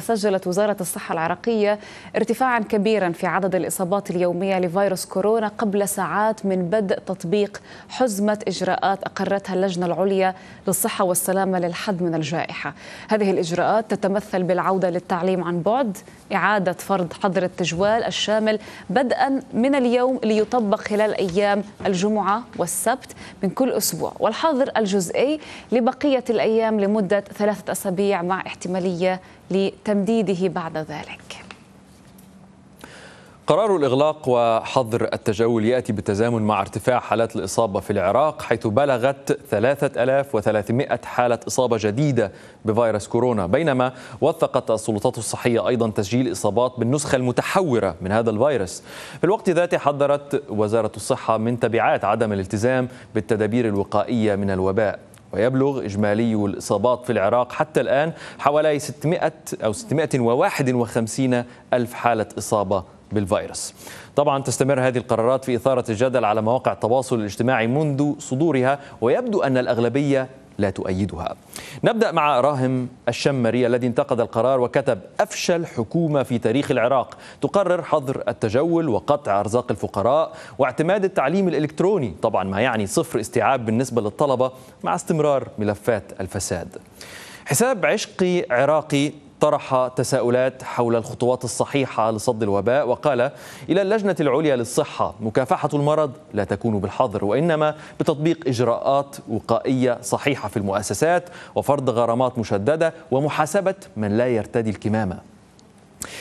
سجلت وزارة الصحة العراقية ارتفاعا كبيرا في عدد الإصابات اليومية لفيروس كورونا قبل ساعات من بدء تطبيق حزمة إجراءات أقرتها اللجنة العليا للصحة والسلامة للحد من الجائحة هذه الإجراءات تتمثل بالعودة للتعليم عن بعد إعادة فرض حظر التجوال الشامل بدءا من اليوم ليطبق خلال أيام الجمعة والسبت من كل أسبوع والحظر الجزئي لبقية الأيام لمدة ثلاثة أسابيع مع احتمالية لتغيير تمديده بعد ذلك قرار الإغلاق وحظر التجول يأتي بالتزامن مع ارتفاع حالات الإصابة في العراق حيث بلغت 3300 حالة إصابة جديدة بفيروس كورونا بينما وثقت السلطات الصحية أيضا تسجيل إصابات بالنسخة المتحورة من هذا الفيروس في الوقت ذاته حذرت وزارة الصحة من تبعات عدم الالتزام بالتدابير الوقائية من الوباء ويبلغ إجمالي الإصابات في العراق حتى الآن حوالي 600 أو 651 ألف حالة إصابة بالفيروس طبعا تستمر هذه القرارات في إثارة الجدل على مواقع التواصل الاجتماعي منذ صدورها ويبدو أن الأغلبية لا تؤيدها نبدأ مع راهم الشمري الذي انتقد القرار وكتب أفشل حكومة في تاريخ العراق تقرر حظر التجول وقطع أرزاق الفقراء واعتماد التعليم الإلكتروني طبعا ما يعني صفر استيعاب بالنسبة للطلبة مع استمرار ملفات الفساد حساب عشقي عراقي طرح تساؤلات حول الخطوات الصحيحه لصد الوباء وقال الى اللجنه العليا للصحه مكافحه المرض لا تكون بالحظر وانما بتطبيق اجراءات وقائيه صحيحه في المؤسسات وفرض غرامات مشدده ومحاسبه من لا يرتدي الكمامه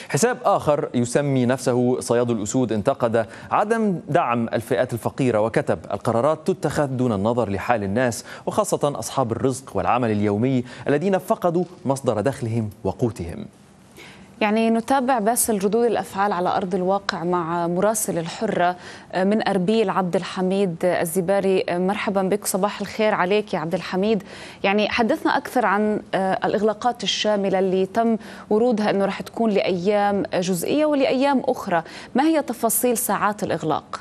حساب آخر يسمي نفسه صياد الأسود انتقد عدم دعم الفئات الفقيرة وكتب القرارات تتخذ دون النظر لحال الناس وخاصة أصحاب الرزق والعمل اليومي الذين فقدوا مصدر دخلهم وقوتهم يعني نتابع بس الردود الافعال على ارض الواقع مع مراسل الحره آه، من اربيل عبد الحميد الزباري آه، مرحبا بك صباح الخير عليك يا عبد الحميد يعني حدثنا اكثر عن آه، الاغلاقات الشامله اللي تم ورودها انه راح تكون لايام جزئيه ولايام اخرى ما هي تفاصيل ساعات الاغلاق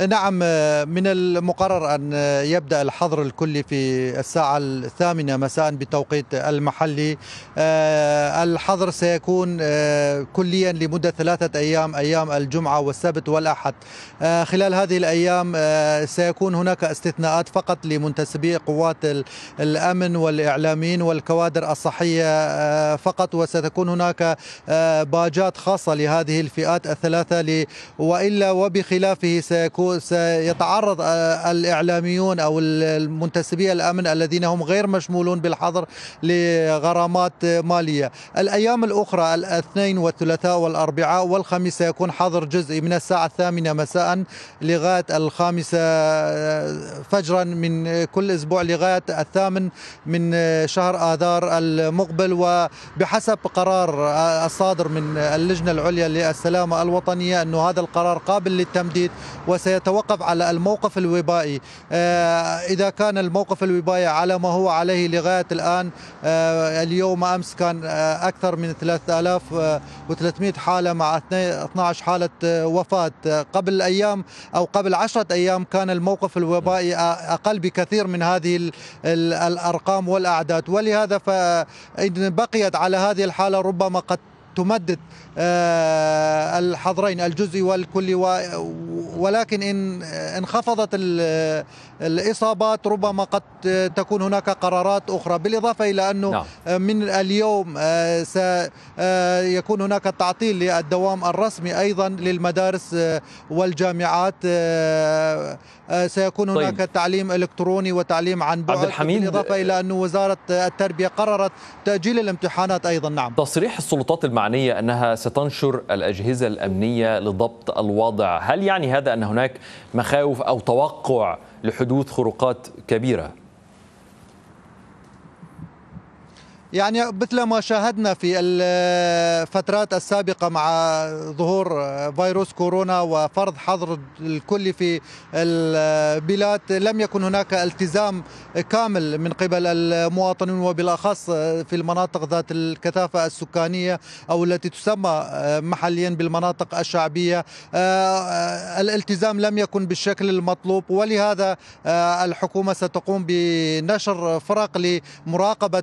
نعم آه، من المقرر أن يبدأ الحظر الكلي في الساعة الثامنة مساء بتوقيت المحلي آه، الحظر سيكون آه، كليا لمدة ثلاثة أيام أيام الجمعة والسبت والأحد خلال هذه الأيام سيكون هناك استثناءات فقط لمنتسبي قوات الأمن والإعلاميين والكوادر الصحية فقط وستكون هناك باجات خاصة لهذه الفئات الثلاثة وإلا وبخلافه سيكون سيتعرض آه، الإعلاميون أو المنتسبي الأمن الذين هم غير مشمولون بالحظر لغرامات مالية الأيام الأخرى الاثنين والثلاثاء والأربعاء والخميس سيكون حظر جزئي من الساعة الثامنة مساء لغاية الخامسة آه، فجرا من كل أسبوع لغاية الثامن من شهر آذار المقبل وبحسب قرار آه، الصادر من اللجنة العليا للسلامة الوطنية أنه هذا القرار قابل للتمديد وسي يتوقف على الموقف الوبائي آه، إذا كان الموقف الوبائي على ما هو عليه لغاية الآن آه، اليوم أمس كان آه، أكثر من 3300 حالة مع 12 حالة وفاة قبل أيام أو قبل 10 أيام كان الموقف الوبائي أقل بكثير من هذه الأرقام والأعداد ولهذا فإن بقيت على هذه الحالة ربما قد تمدد آه، الحظرين الجزئي والكلي ولكن إن انخفضت الإصابات ربما قد تكون هناك قرارات أخرى بالإضافة إلى أنه نعم. من اليوم آه، سيكون آه، هناك تعطيل للدوام الرسمي أيضا للمدارس والجامعات سيكون طيب. هناك طيب. تعليم إلكتروني وتعليم عن بعد عبد الحميد بالإضافة إلى انه وزارة التربية قررت تأجيل الامتحانات أيضا نعم تصريح السلطات المعنية المعنية أنها ستنشر الأجهزة الأمنية لضبط الوضع هل يعني هذا أن هناك مخاوف أو توقع لحدوث خروقات كبيرة؟ يعني مثل ما شاهدنا في الفترات السابقة مع ظهور فيروس كورونا وفرض حظر الكل في البلاد لم يكن هناك التزام كامل من قبل المواطنين وبالأخص في المناطق ذات الكثافة السكانية أو التي تسمى محليا بالمناطق الشعبية الالتزام لم يكن بالشكل المطلوب ولهذا الحكومة ستقوم بنشر فرق لمراقبة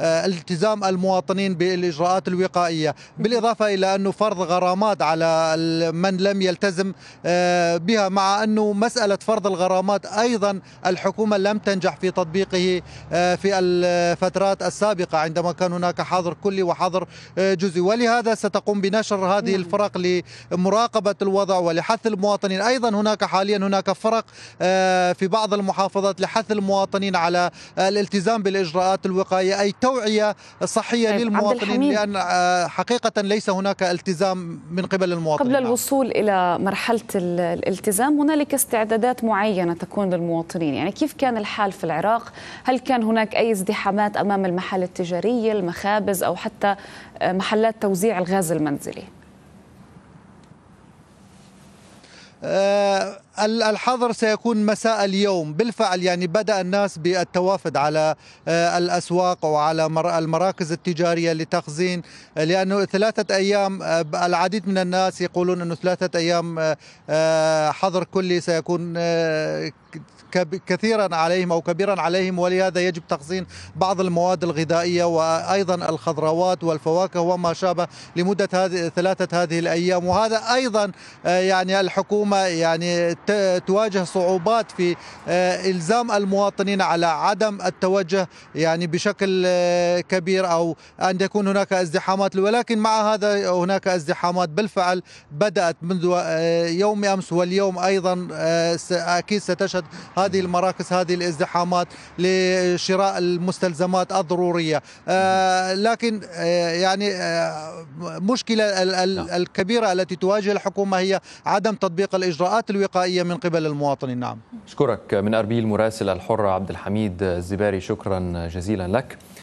آه، التزام المواطنين بالاجراءات الوقائيه بالاضافه الى انه فرض غرامات على من لم يلتزم آه، بها مع انه مساله فرض الغرامات ايضا الحكومه لم تنجح في تطبيقه آه، في الفترات السابقه عندما كان هناك حظر كلي وحظر جزئي ولهذا ستقوم بنشر هذه نعم. الفرق لمراقبه الوضع ولحث المواطنين ايضا هناك حاليا هناك فرق في بعض المحافظات لحث المواطنين على الالتزام بالاجراءات الوقائيه اي توعيه صحيه طيب للمواطنين لان آه، حقيقه ليس هناك التزام من قبل المواطنين قبل نعم. الوصول الى مرحله الالتزام هنالك استعدادات معينه تكون للمواطنين يعني كيف كان الحال في العراق هل كان هناك اي ازدحامات امام المحال التجاريه المخابز او حتى آه، محلات توزيع الغاز المنزلي أه الحظر سيكون مساء اليوم بالفعل يعني بدأ الناس بالتوافد على آه، الأسواق وعلى المراكز التجارية لتخزين آه، لأنه ثلاثة أيام آه، العديد من الناس يقولون أنه ثلاثة أيام حظر كلي سيكون كثيرا عليهم او كبيرا عليهم ولهذا يجب تخزين بعض المواد الغذائيه وايضا الخضروات والفواكه وما شابه لمده هذه ثلاثه هذه الايام وهذا ايضا يعني الحكومه يعني تواجه صعوبات في آه، الزام المواطنين على عدم التوجه يعني بشكل آه، كبير او ان يكون هناك ازدحامات ولكن مع هذا هناك ازدحامات بالفعل بدات منذ آه، يوم امس واليوم ايضا اكيد ستشهد هذه المراكز هذه الازدحامات لشراء المستلزمات الضروريه لكن يعني مشكله نعم. الكبيره التي تواجه الحكومه هي عدم تطبيق الاجراءات الوقائيه الشرعية من قبل المواطنين نعم أشكرك من أربيل مراسل الحرة عبد الحميد الزباري شكرا جزيلا لك